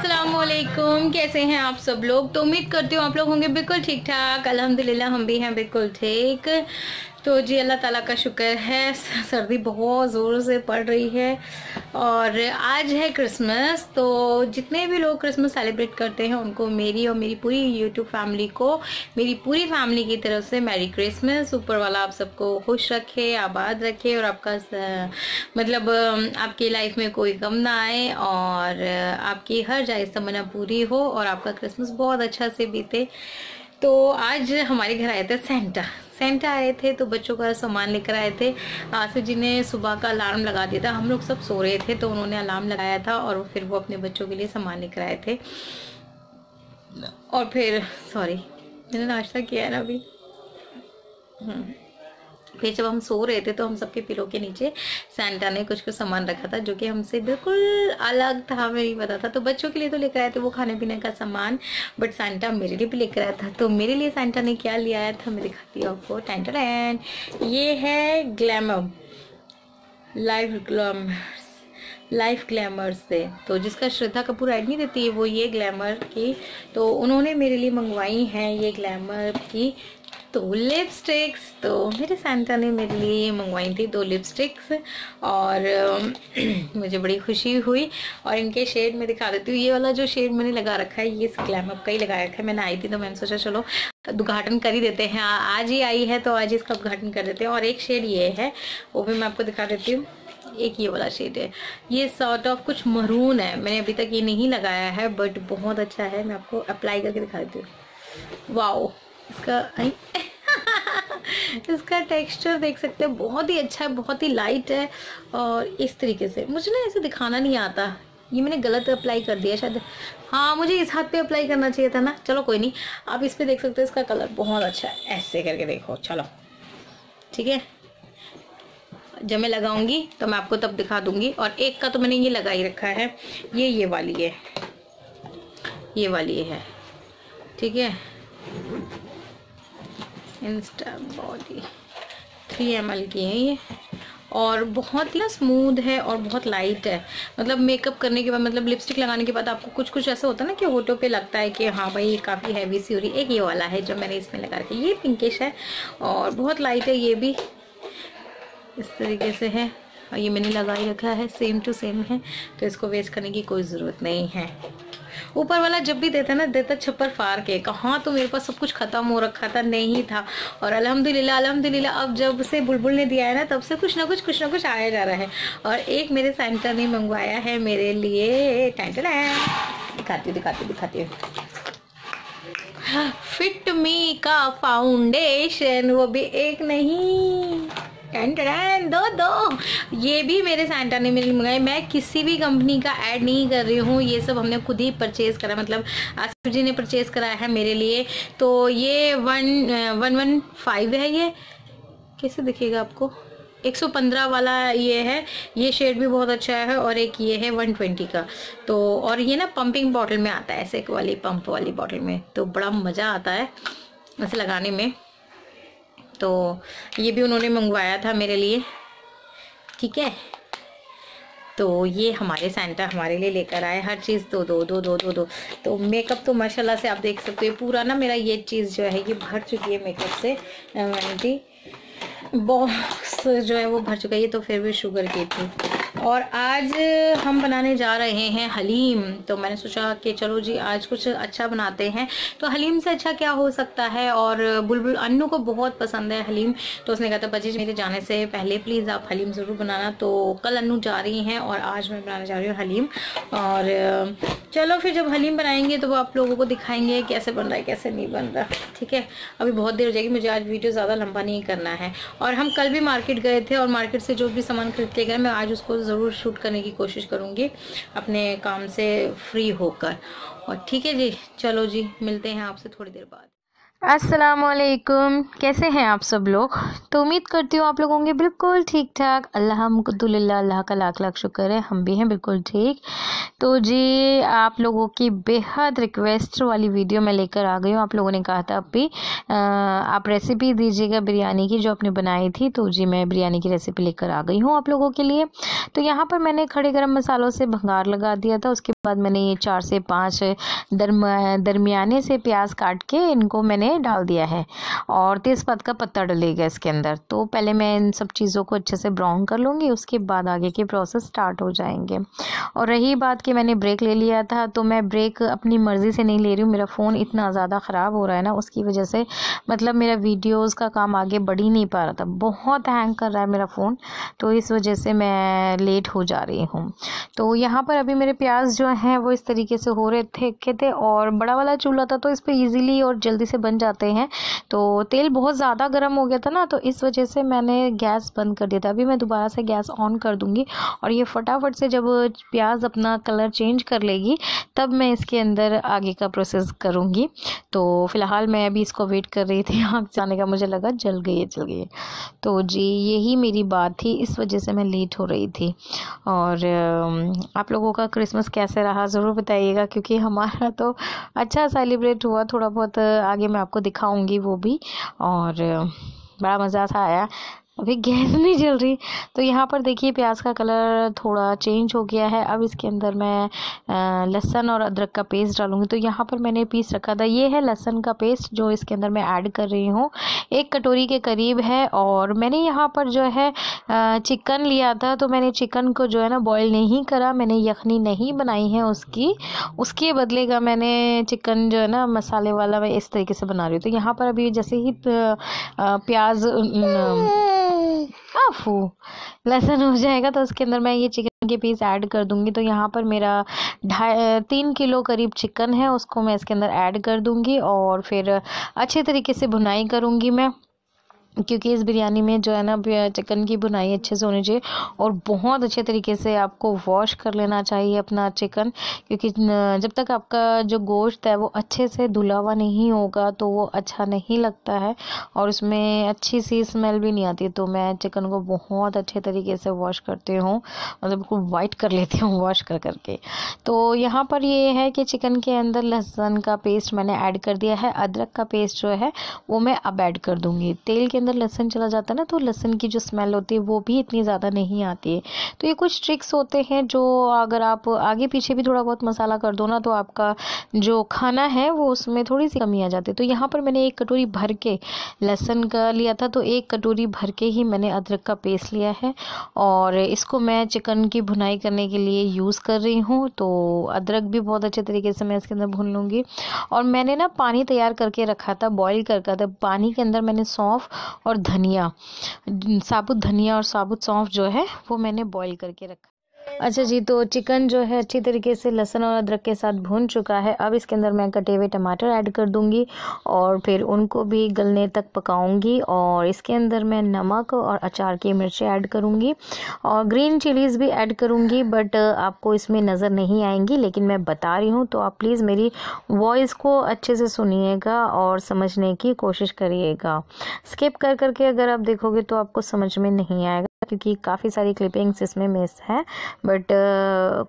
असलकुम कैसे हैं आप सब लोग तो उम्मीद करती हूँ आप लोग होंगे बिल्कुल ठीक ठाक अलहमदिल्ला हम भी हैं बिल्कुल ठीक तो जी अल्लाह ताला का शुक्र है सर्दी बहुत ज़ोर से पड़ रही है और आज है क्रिसमस तो जितने भी लोग क्रिसमस सेलिब्रेट करते हैं उनको मेरी और मेरी पूरी यूट्यूब फैमिली को मेरी पूरी फैमिली की तरफ से मैरी क्रिसमस ऊपर वाला आप सबको खुश रखे आबाद रखे और आपका मतलब आपकी लाइफ में कोई गम ना आए और आपकी हर जायज़ तमन्ना पूरी हो और आपका क्रिसमस बहुत अच्छा से बीते तो आज हमारे घर आए थे सेंटा सेंटा आए थे तो बच्चों का सामान लेकर आए थे आसिफ जी ने सुबह का अलार्म लगा दिया था हम लोग सब सो रहे थे तो उन्होंने अलार्म लगाया था और फिर वो अपने बच्चों के लिए सामान लेकर आए थे और फिर सॉरी मैंने नाश्ता किया है ना अभी हम्म। फिर जब हम सो रहे थे तो हम सबके पिलो के नीचे सेंटा ने कुछ कुछ सामान रखा था जो कि हमसे बिल्कुल अलग था हमें नहीं पता था तो बच्चों के लिए तो लेकर आए थे वो खाने पीने का सामान बट सेंटा मेरे लिए भी लेकर आया था तो मेरे लिए सेंटा ने क्या लिया आया था मैं दिखाती हूँ आपको टेंटर एंड ये है glamour live glamour life glamour से तो जिसका श्रद्धा कपूर ऐड नहीं देती है वो ये ग्लैमर की तो उन्होंने मेरे लिए मंगवाई हैं ये ग्लैमर की तो लिपस्टिक्स तो मेरे सैंटा ने मेरे लिए मंगवाई थी दो लिपस्टिक्स और मुझे बड़ी खुशी हुई और इनके शेड मैं दिखा देती हूँ ये वाला जो शेड मैंने लगा रखा है ये ग्लैमअप का ही लगा रखा है मैंने आई थी तो मैंने सोचा चलो उद्घाटन कर ही देते हैं आज ही आई है तो आज इसका उद्घाटन कर देते हैं और एक शेड ये है वो भी मैं आपको दिखा देती हूँ एक ये वाला शेड है ये सॉर्ट ऑफ कुछ मरून है मैंने अभी तक ये नहीं लगाया है बट बहुत अच्छा है मैं आपको अप्लाई करके दिखा देती हूँ वाओ इसका आई इसका टेक्सचर देख सकते हैं बहुत ही अच्छा है बहुत ही लाइट है और इस तरीके से मुझे ना ऐसे दिखाना नहीं आता ये मैंने गलत अप्लाई कर दिया शायद हाँ मुझे इस हाथ पे अप्लाई करना चाहिए था ना चलो कोई नहीं आप इस पर देख सकते हो इसका कलर बहुत अच्छा है ऐसे करके देखो चलो ठीक है जब मैं लगाऊंगी तो मैं आपको तब दिखा दूंगी और एक का तो मैंने ये लगा ही रखा है ये ये वाली है ये वाली है ठीक है इंस्टा बॉडी थ्री एम की है ये और बहुत ही स्मूथ है और बहुत लाइट है मतलब मेकअप करने के बाद मतलब लिपस्टिक लगाने के बाद आपको कुछ कुछ ऐसा होता है ना कि होटो पे लगता है कि हाँ भाई ये काफ़ी हैवी सी हो रही एक ये वाला है जो मैंने इसमें लगा रखा ये पिंकिश है और बहुत लाइट है ये भी इस तरीके से है और ये मैंने लगा ही रखा है सेम टू सेम है तो इसको वेस्ट करने की कोई ज़रूरत नहीं है ऊपर वाला जब भी देता ना देता छप्पर फार के कहाँ तो मेरे पास सब कुछ ख़त्म हो रखा था नहीं था और अलहमदिल्ला अलहमदिल्ला अब जब से बुलबुल ने दिया है ना तब से कुछ ना कुछ कुछ ना कुछ आया जा रहा है और एक मेरे सेंटर ने मंगवाया है मेरे लिए टाइटल है दिखाती हूँ दिखाती हूँ दिखाती हूँ फिट मी का फाउंडेशन वो भी एक नहीं दो दो ये भी मेरे सेंटा ने मेरे मंगाए मैं किसी भी कंपनी का ऐड नहीं कर रही हूँ ये सब हमने खुद ही परचेज़ करा मतलब आसिफ जी ने परचेज़ कराया है मेरे लिए तो ये वन वन वन फाइव है ये कैसे दिखेगा आपको 115 वाला ये है ये शेड भी बहुत अच्छा है और एक ये है 120 का तो और ये ना पंपिंग बॉटल में आता है ऐसे एक वाली पंप वाली बॉटल में तो बड़ा मज़ा आता है ऐसे लगाने में तो ये भी उन्होंने मंगवाया था मेरे लिए ठीक है तो ये हमारे सेंटर हमारे लिए लेकर आए हर चीज़ दो दो दो दो दो दो तो मेकअप तो माशाल्लाह से आप देख सकते हो पूरा ना मेरा ये चीज़ जो है ये भर चुकी है मेकअप से मैंने बॉक्स जो है वो भर चुका है ये तो फिर भी शुगर की थी और आज हम बनाने जा रहे हैं हलीम तो मैंने सोचा कि चलो जी आज कुछ अच्छा बनाते हैं तो हलीम से अच्छा क्या हो सकता है और बुलबुल अन्नू को बहुत पसंद है हलीम तो उसने कहा था बजी मेरे जाने से पहले प्लीज़ आप हलीम ज़रूर बनाना तो कल अन्नू जा रही हैं और आज मैं बनाने जा रही हूँ हलीम और चलो फिर जब हलीम बनाएंगे तो वो आप लोगों को दिखाएंगे कैसे बन रहा है कैसे नहीं बन रहा ठीक है अभी बहुत देर हो जाएगी मुझे आज वीडियो ज़्यादा लंबा नहीं करना है और हम कल भी मार्केट गए थे और मार्केट से जो भी सामान खरीद के गए मैं आज उसको ज़रूर शूट करने की कोशिश करूँगी अपने काम से फ्री होकर और ठीक है जी चलो जी मिलते हैं आपसे थोड़ी देर बाद असलकुम कैसे हैं आप सब लोग तो उम्मीद करती हूँ आप लोग होंगे बिल्कुल ठीक ठाक अल्लाह मुकदुल्ला अल्लाह का लाख लाख शुक्र है हम भी हैं बिल्कुल ठीक तो जी आप लोगों की बेहद रिक्वेस्ट वाली वीडियो मैं लेकर आ गई हूँ आप लोगों ने कहा था अभी आप रेसिपी दीजिएगा बिरयानी की जो आपने बनाई थी तो जी मैं बिरयानी की रेसिपी लेकर आ गई हूँ आप लोगों के लिए तो यहाँ पर मैंने खड़े गर्म मसालों से भंगार लगा दिया था उसके बाद मैंने ये चार से पाँच दरम दरमियाने से प्याज काट के इनको मैंने मैंने डाल दिया है और तेज़पात का पत्ता डलेगा इसके अंदर तो पहले मैं इन सब चीज़ों को अच्छे से ब्राउन कर लूँगी उसके बाद आगे के प्रोसेस स्टार्ट हो जाएंगे और रही बात कि मैंने ब्रेक ले लिया था तो मैं ब्रेक अपनी मर्ज़ी से नहीं ले रही हूँ मेरा फ़ोन इतना ज़्यादा ख़राब हो रहा है ना उसकी वजह से मतलब मेरा वीडियोज़ का काम आगे बढ़ ही नहीं पा रहा था बहुत हैंग कर रहा है मेरा फ़ोन तो इस वजह से मैं लेट हो जा रही हूँ तो यहाँ पर अभी मेरे प्याज जो हैं वो इस तरीके से हो रहे थे के थे और बड़ा वाला चूल्हा था तो इस पर ईजिली और जल्दी से बन जाते हैं तो तेल बहुत ज़्यादा गर्म हो गया था ना तो इस वजह से मैंने गैस बंद कर दिया था अभी मैं दोबारा से गैस ऑन कर दूँगी और ये फटाफट से जब प्याज अपना कलर चेंज कर लेगी तब मैं इसके अंदर आगे का प्रोसेस करूँगी तो फ़िलहाल मैं अभी इसको वेट कर रही थी आँख जाने का मुझे लगा जल गई है जल गई है तो जी यही मेरी बात थी इस वजह से मैं लेट हो रही थी और आप लोगों का क्रिसमस कैसे रहा ज़रूर बताइएगा क्योंकि हमारा तो अच्छा सेलिब्रेट हुआ थोड़ा बहुत आगे मैं आपको दिखाऊंगी वो भी और बड़ा मज़ा सा आया अभी गैस नहीं जल रही तो यहाँ पर देखिए प्याज का कलर थोड़ा चेंज हो गया है अब इसके अंदर मैं लहसन और अदरक का पेस्ट डालूँगी तो यहाँ पर मैंने पीस रखा था ये है लहसन का पेस्ट जो इसके अंदर मैं ऐड कर रही हूँ एक कटोरी के करीब है और मैंने यहाँ पर जो है चिकन लिया था तो मैंने चिकन को जो है ना बॉयल नहीं करा मैंने यखनी नहीं बनाई है उसकी उसके बदले का मैंने चिकन जो है ना मसाले वाला मैं इस तरीके से बना रही हूँ तो यहाँ पर अभी जैसे ही प्याज अफू लहसुन हो जाएगा तो उसके अंदर मैं ये चिकन के पीस ऐड कर दूँगी तो यहाँ पर मेरा ढाई तीन किलो करीब चिकन है उसको मैं इसके अंदर ऐड कर दूँगी और फिर अच्छे तरीके से भुनाई करूँगी मैं क्योंकि इस बिरयानी में जो है ना चिकन की बुनाई अच्छे से होनी चाहिए और बहुत अच्छे तरीके से आपको वॉश कर लेना चाहिए अपना चिकन क्योंकि जब तक आपका जो गोश्त है वो अच्छे से धुला हुआ नहीं होगा तो वो अच्छा नहीं लगता है और उसमें अच्छी सी स्मेल भी नहीं आती तो मैं चिकन को बहुत अच्छे तरीके से वॉश करती हूँ मतलब बिल्कुल वाइट कर लेती हूँ वॉश कर करके तो यहाँ पर ये है कि चिकन के अंदर लहसुन का पेस्ट मैंने ऐड कर दिया है अदरक का पेस्ट जो है वो मैं अब ऐड कर दूँगी तेल के अंदर लहसन चला जाता है ना तो लहसन की जो स्मेल होती है वो भी इतनी ज़्यादा नहीं आती है तो ये कुछ ट्रिक्स होते हैं जो अगर आप आगे पीछे भी थोड़ा बहुत मसाला कर दो ना तो आपका जो खाना है वो उसमें थोड़ी सी कमी आ जाती है तो यहाँ पर मैंने एक कटोरी भर के लहसन का लिया था तो एक कटोरी भर के ही मैंने अदरक का पेस्ट लिया है और इसको मैं चिकन की भुनाई करने के लिए यूज़ कर रही हूँ तो अदरक भी बहुत अच्छे तरीके से मैं इसके अंदर भून लूँगी और मैंने ना पानी तैयार करके रखा था बॉईल करके था पानी के अंदर मैंने सौंफ और धनिया साबुत धनिया और साबुत सौंफ जो है वो मैंने बॉईल करके रखा अच्छा जी तो चिकन जो है अच्छी तरीके से लहसुन और अदरक के साथ भून चुका है अब इसके अंदर मैं कटे हुए टमाटर ऐड कर दूंगी और फिर उनको भी गलने तक पकाऊंगी और इसके अंदर मैं नमक और अचार की मिर्ची ऐड करूंगी और ग्रीन चिलीज़ भी ऐड करूंगी बट आपको इसमें नज़र नहीं आएंगी लेकिन मैं बता रही हूँ तो आप प्लीज़ मेरी वॉइस को अच्छे से सुनिएगा और समझने की कोशिश करिएगा स्किप कर करके अगर आप देखोगे तो आपको समझ में नहीं आएगा क्योंकि काफ़ी सारी क्लिपिंग्स इसमें मिस हैं बट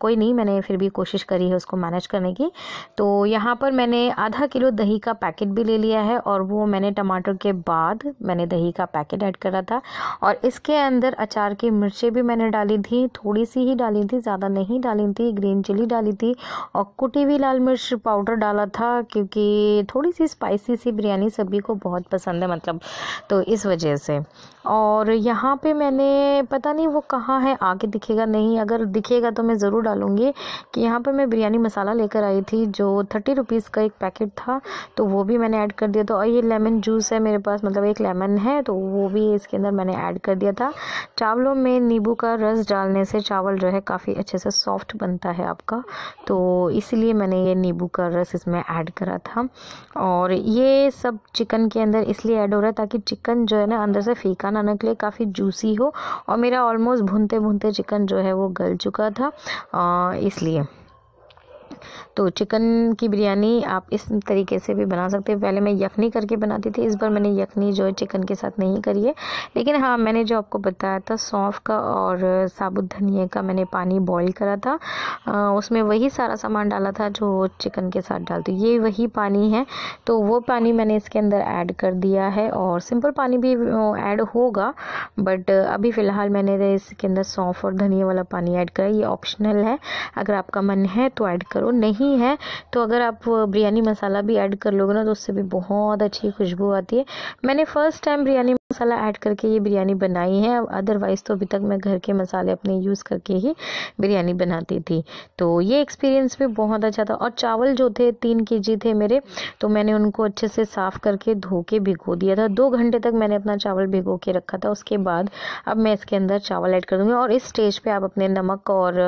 कोई नहीं मैंने फिर भी कोशिश करी है उसको मैनेज करने की तो यहाँ पर मैंने आधा किलो दही का पैकेट भी ले लिया है और वो मैंने टमाटर के बाद मैंने दही का पैकेट ऐड करा था और इसके अंदर अचार की मिर्चें भी मैंने डाली थी थोड़ी सी ही डाली थी ज़्यादा नहीं डाली थी ग्रीन चिली डाली थी और कुटी हुई लाल मिर्च पाउडर डाला था क्योंकि थोड़ी सी स्पाइसी सी बिरयानी सभी को बहुत पसंद है मतलब तो इस वजह से और यहाँ पे मैंने पता नहीं वो कहाँ है आगे दिखेगा नहीं अगर दिखेगा तो मैं ज़रूर डालूँगी कि यहाँ पे मैं बिरयानी मसाला लेकर आई थी जो थर्टी रुपीज़ का एक पैकेट था तो वो भी मैंने ऐड कर दिया था और ये लेमन जूस है मेरे पास मतलब एक लेमन है तो वो भी इसके अंदर मैंने ऐड कर दिया था चावलों में नींबू का रस डालने से चावल जो है काफ़ी अच्छे से सॉफ्ट बनता है आपका तो इसलिए मैंने ये नींबू का रस इसमें ऐड करा था और ये सब चिकन के अंदर इसलिए ऐड हो रहा है ताकि चिकन जो है ना अंदर से फीका ना बनाने के लिए काफ़ी जूसी हो और मेरा ऑलमोस्ट भूनते भूनते चिकन जो है वो गल चुका था इसलिए तो चिकन की बिरयानी आप इस तरीके से भी बना सकते हैं पहले मैं यखनी करके बनाती थी इस बार मैंने यखनी जो है चिकन के साथ नहीं करी है लेकिन हाँ मैंने जो आपको बताया था सौंफ का और साबुत धनिए का मैंने पानी बॉईल करा था आ, उसमें वही सारा सामान डाला था जो चिकन के साथ डालती ये वही पानी है तो वो पानी मैंने इसके अंदर ऐड कर दिया है और सिंपल पानी भी ऐड होगा बट अभी फ़िलहाल मैंने इसके अंदर सौंफ और धनिया वाला पानी ऐड करा ये ऑप्शनल है अगर आपका मन है तो ऐड करो लो नहीं है तो अगर आप बिरयानी मसाला भी ऐड कर लोगे ना तो उससे भी बहुत अच्छी खुशबू आती है मैंने first time biryani masala add करके ये बिरयानी बनाई है अदरवाइज़ तो अभी तक मैं घर के मसाले अपने यूज़ करके ही बिरयानी बनाती थी तो ये एक्सपीरियंस भी बहुत अच्छा था और चावल जो थे तीन के थे मेरे तो मैंने उनको अच्छे से साफ़ करके धो के भिगो दिया था दो घंटे तक मैंने अपना चावल भिगो के रखा था उसके बाद अब मैं इसके अंदर चावल ऐड कर दूँगी और इस स्टेज पर आप अपने नमक और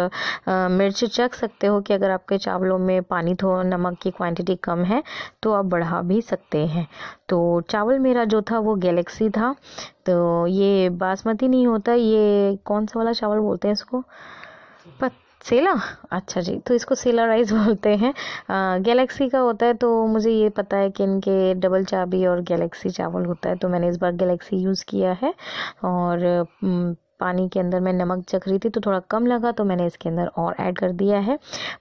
मिर्च चख सकते हो कि अगर आपके चावलों में पानी थो नमक की क्वान्टिटी कम है तो आप बढ़ा भी सकते हैं तो चावल मेरा जो था वो गैलेक्सी था तो ये बासमती नहीं होता ये कौन सा वाला चावल बोलते हैं इसको पत सेला अच्छा जी तो इसको सेला राइस बोलते हैं गैलेक्सी का होता है तो मुझे ये पता है कि इनके डबल चाबी और गैलेक्सी चावल होता है तो मैंने इस बार गैलेक्सी यूज़ किया है और पानी के अंदर मैं नमक चख रही थी तो थोड़ा कम लगा तो मैंने इसके अंदर और ऐड कर दिया है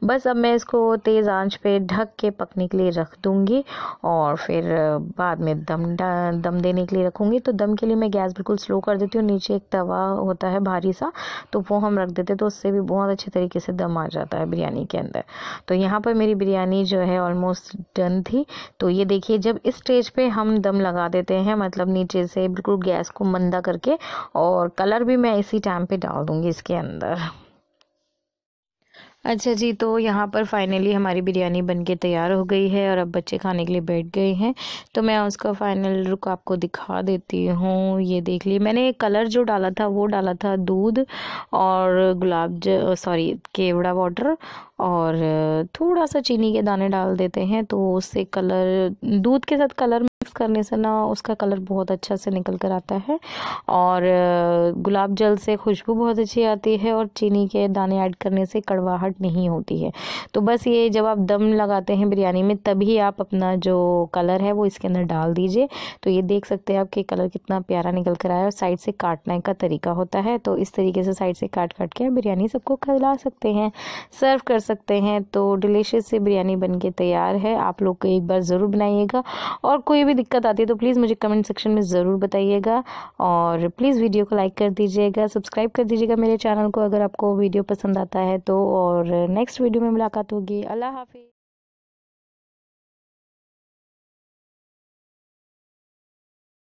बस अब मैं इसको तेज़ आंच पे ढक के पकने के लिए रख दूँगी और फिर बाद में दम दम देने के लिए रखूँगी तो दम के लिए मैं गैस बिल्कुल स्लो कर देती हूँ नीचे एक तवा होता है भारी सा तो वो हम रख देते तो उससे भी बहुत अच्छे तरीके से दम आ जाता है बिरयानी के अंदर तो यहाँ पर मेरी बिरयानी जो है ऑलमोस्ट डन थी तो ये देखिए जब इस स्टेज पर हम दम लगा देते हैं मतलब नीचे से बिल्कुल गैस को मंदा करके और कलर भी मैं मैं इसी टाइम पे डाल दूँगी इसके अंदर अच्छा जी तो यहाँ पर फाइनली हमारी बिरयानी बनके तैयार हो गई है और अब बच्चे खाने के लिए बैठ गए हैं तो मैं उसका फाइनल रुक आपको दिखा देती हूँ ये देख लिए मैंने कलर जो डाला था वो डाला था दूध और गुलाब सॉरी केवड़ा वाटर और थोड़ा सा चीनी के दाने डाल देते हैं तो उससे कलर दूध के साथ कलर करने से ना उसका कलर बहुत अच्छा से निकल कर आता है और गुलाब जल से खुशबू बहुत अच्छी आती है और चीनी के दाने ऐड करने से कड़वाहट नहीं होती है तो बस ये जब आप दम लगाते हैं बिरयानी में तभी आप अपना जो कलर है वो इसके अंदर डाल दीजिए तो ये देख सकते हैं आप कि कलर कितना प्यारा निकल कर आया और साइड से काटने का तरीका होता है तो इस तरीके से साइड से काट काट के बिरयानी सबको खिला सकते हैं सर्व कर सकते हैं तो डिलीशियस से बिरयानी बन के तैयार है आप लोग एक बार ज़रूर बनाइएगा और कोई भी दिक्कत आती है तो प्लीज़ मुझे कमेंट सेक्शन में ज़रूर बताइएगा और प्लीज़ वीडियो को लाइक कर दीजिएगा सब्सक्राइब कर दीजिएगा मेरे चैनल को अगर आपको वीडियो पसंद आता है तो और नेक्स्ट वीडियो में मुलाकात होगी अल्लाह हाफिज़